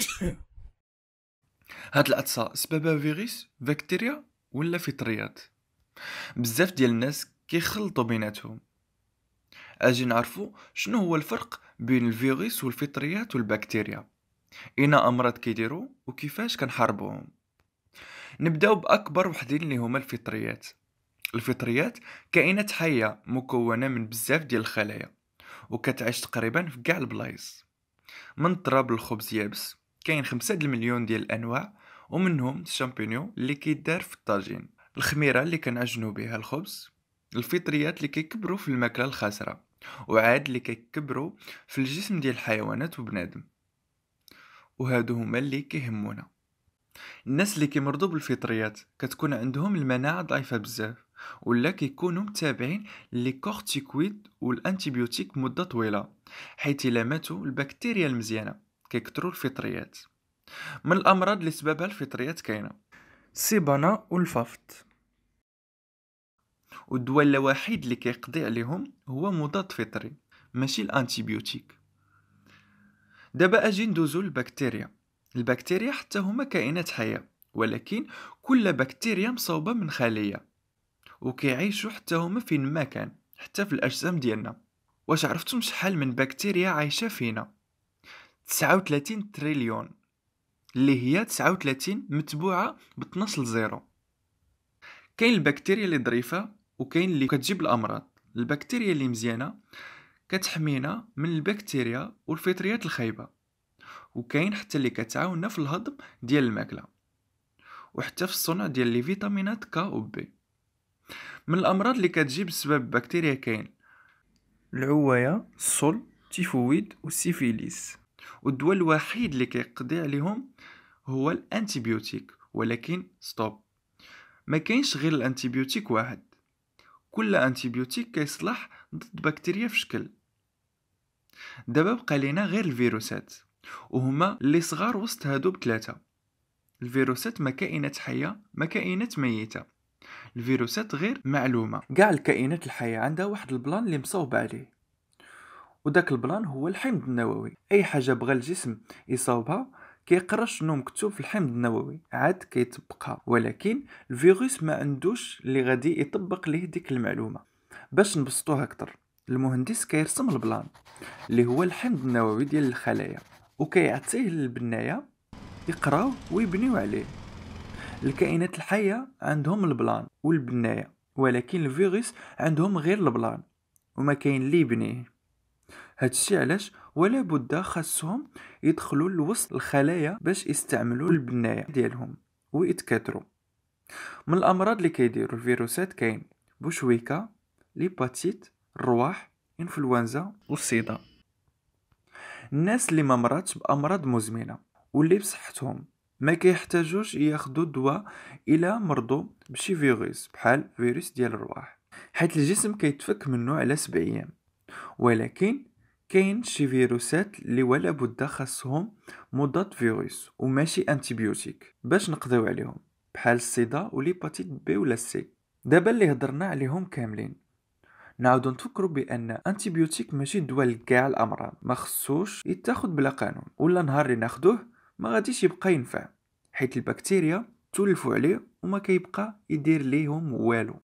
هاد العطسه سببها فيروس بكتيريا ولا فطريات بزاف ديال الناس كيخلطوا بيناتهم اجي نعرفوا شنو هو الفرق بين الفيروس والفطريات والبكتيريا اين امراض كيديروا وكيفاش كنحاربوهم نبداو باكبر وحدين اللي هما الفطريات الفطريات كائنات حيه مكونه من بزاف ديال الخلايا وكتعيش تقريبا في كاع البلايص من تراب الخبز يابس كاين خمسة المليون ديال الانواع ومنهم الشامبينيون اللي كيدار في الطاجين الخميره اللي كنعجنوا بها الخبز الفطريات اللي كيكبروا في الماكله الخاسره وعاد اللي كيكبروا في الجسم ديال الحيوانات وبنادم وهادو هما اللي كيهمونا الناس اللي كيمرضوا بالفطريات كتكون عندهم المناعه ضعيفه بزاف ولا كيكونوا متابعين لي كورتيكويد والانتيبيوتيك مده طويله حيت الا ماتوا البكتيريا المزيانه كيكثروا الفطريات من الامراض اللي سببها الفطريات كاينه سيبانا والفافت والدواء الوحيد اللي كيقضي عليهم هو مضاد فطري ماشي الانتيبيوتيك دابا اجي ندوزو للبكتيريا البكتيريا حتى هما كائنات حيه ولكن كل بكتيريا مصوبه من خليه وكيعيشوا حتى هما فين ما كان حتى في الاجسام ديالنا واش عرفتم شحال من بكتيريا عايشه فينا 39 تريليون اللي هي 39 متبوعه ب 12 لزيرو كاين البكتيريا اللي ظريفه وكاين اللي كتجيب الامراض البكتيريا اللي مزيانه كتحمينا من البكتيريا والفطريات الخايبه وكاين حتى اللي كتعاوننا في الهضم ديال الماكله وحتى في الصنع ديال لي فيتامينات كا و بي من الامراض اللي كتجي بسبب بكتيريا كاين العوايه الصل التيفويد والسيفيليس والدواء الوحيد اللي كيقضي عليهم هو الانتيبيوتيك ولكن ستوب ما كاينش غير الانتيبيوتيك واحد كل انتيبيوتيك كيصلح ضد بكتيريا في شكل دابا بقى لينا غير الفيروسات وهما اللي صغار وسط هادو بثلاثه الفيروسات ما كائنات حيه ما كائنات ميته الفيروسات غير معلومه كاع الكائنات الحيه عندها واحد البلان اللي مصوب عليه وداك البلان هو الحمض النووي اي حاجه بغى الجسم يصاوبها كيقرا شنو مكتوب في الحمض النووي عاد كيطبقها ولكن الفيروس ما عندوش اللي غادي يطبق ليه ديك المعلومه باش نبسطوها اكثر المهندس كيرسم البلان اللي هو الحمض النووي ديال الخلايا وكيعطيه للبنايه يقراو ويبنيو عليه الكائنات الحيه عندهم البلان والبنايه ولكن الفيروس عندهم غير البلان وما كاين اللي يبنيه هادشي علاش ولا بد خاصهم يدخلوا لوسط الخلايا باش يستعملوا البنايه ديالهم ويتكاثروا من الامراض اللي كيديروا الفيروسات كاين بوشويكا ليباتيت الرواح انفلونزا والسيدا الناس اللي ما مرضتش بامراض مزمنه واللي بصحتهم ما كيحتاجوش ياخذوا دواء الا مرضوا بشي فيروس بحال فيروس ديال الرواح حيت الجسم كيتفك منه على سبع ايام ولكن كاين شي فيروسات اللي ولا بد خاصهم مضاد فيروس وماشي انتيبيوتيك باش نقضيو عليهم بحال السيدا وليباتيت بي ولا سي دابا اللي هضرنا عليهم كاملين نعاودو نفكروا بان انتيبيوتيك ماشي دواء لكاع الامراض ما خصوش يتاخد بلا قانون ولا نهار اللي ناخدوه ما غاديش يبقى ينفع حيت البكتيريا تولفوا عليه وما كيبقى يدير ليهم والو